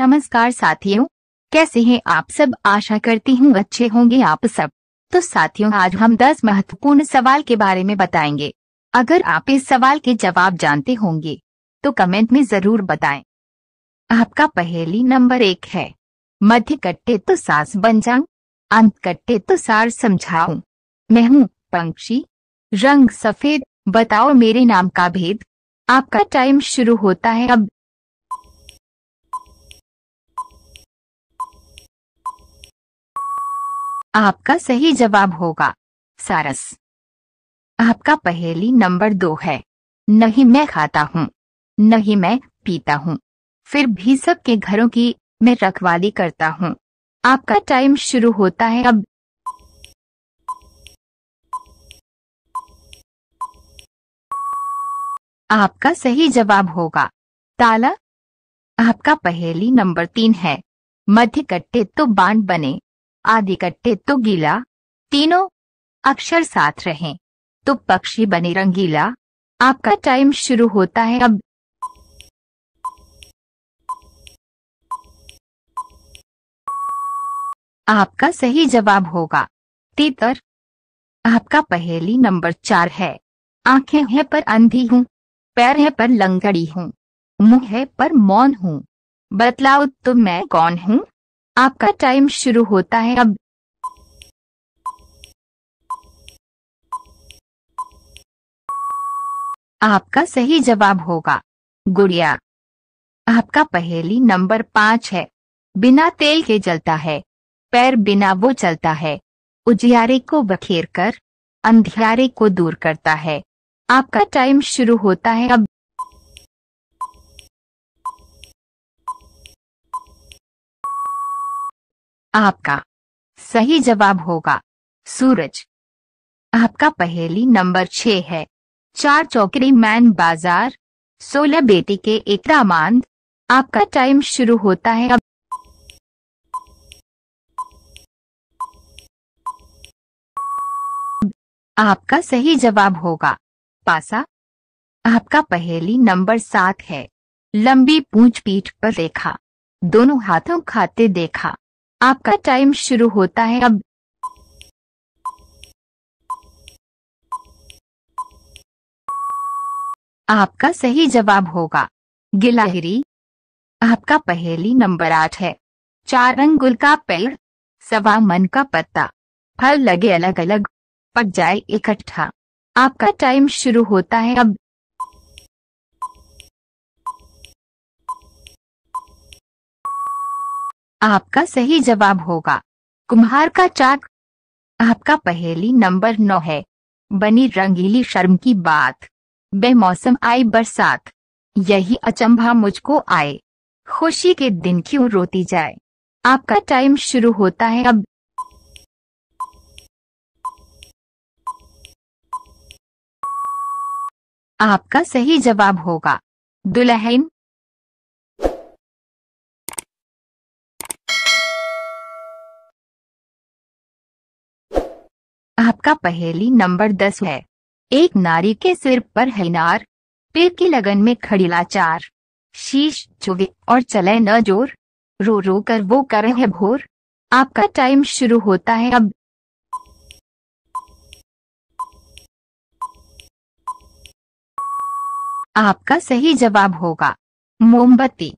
नमस्कार साथियों कैसे हैं आप सब आशा करती हूँ अच्छे होंगे आप सब तो साथियों आज हम 10 महत्वपूर्ण सवाल के बारे में बताएंगे अगर आप इस सवाल के जवाब जानते होंगे तो कमेंट में जरूर बताएं। आपका पहेली नंबर एक है मध्य कट्टे तो सास बन जाऊं अंत कट्टे तो सार समझाऊं मैं हूँ पंक्षी रंग सफेद बताओ मेरे नाम का भेद आपका टाइम शुरू होता है अब आपका सही जवाब होगा सारस आपका पहेली नंबर दो है नहीं मैं खाता हूँ नहीं मैं पीता हूँ फिर भी सबके घरों की मैं रखवाली करता हूँ आपका टाइम शुरू होता है अब आपका सही जवाब होगा ताला आपका पहेली नंबर तीन है मध्य कट्टे तो बांट बने आदि कट्टे तो गीला तीनों अक्षर साथ रहे तो पक्षी बने रंगीला आपका टाइम शुरू होता है अब आपका सही जवाब होगा तीतर आपका पहेली नंबर चार है आंखें हैं पर अंधी हूँ पैर है पर लंगड़ी हूँ मुंह है पर मौन हूँ बतलाओ तो मैं कौन हूँ आपका टाइम शुरू होता है अब आपका सही जवाब होगा गुड़िया आपका पहेली नंबर पांच है बिना तेल के जलता है पैर बिना वो चलता है उजियारे को बखेर कर अंधियारे को दूर करता है आपका टाइम शुरू होता है अब आपका सही जवाब होगा सूरज आपका पहेली नंबर छह है चार चौकरी मैन बाजार सोलह बेटी के इक्रामांद आपका टाइम शुरू होता है अब आपका सही जवाब होगा पासा आपका पहेली नंबर सात है लंबी पूंछ पीठ पर देखा दोनों हाथों खाते देखा आपका टाइम शुरू होता है अब आपका सही जवाब होगा गिलाहरी आपका पहेली नंबर आठ है चार अंगुल का पेड़ सवा मन का पत्ता फल लगे अलग अलग पक जाए इकट्ठा आपका टाइम शुरू होता है अब आपका सही जवाब होगा कुम्हार का चाक आपका पहेली नंबर नौ है बनी रंगीली शर्म की बात बेमौसम आई बरसात यही अचंभा मुझको आए खुशी के दिन क्यों रोती जाए आपका टाइम शुरू होता है अब आपका सही जवाब होगा दुल्हन आपका पहेली नंबर दस है एक नारी के सिर पर है नार की लगन में खड़ी लाचार शीश चुवे और चले न जोर रो रो कर वो करे है भोर आपका टाइम शुरू होता है अब आपका सही जवाब होगा मोमबत्ती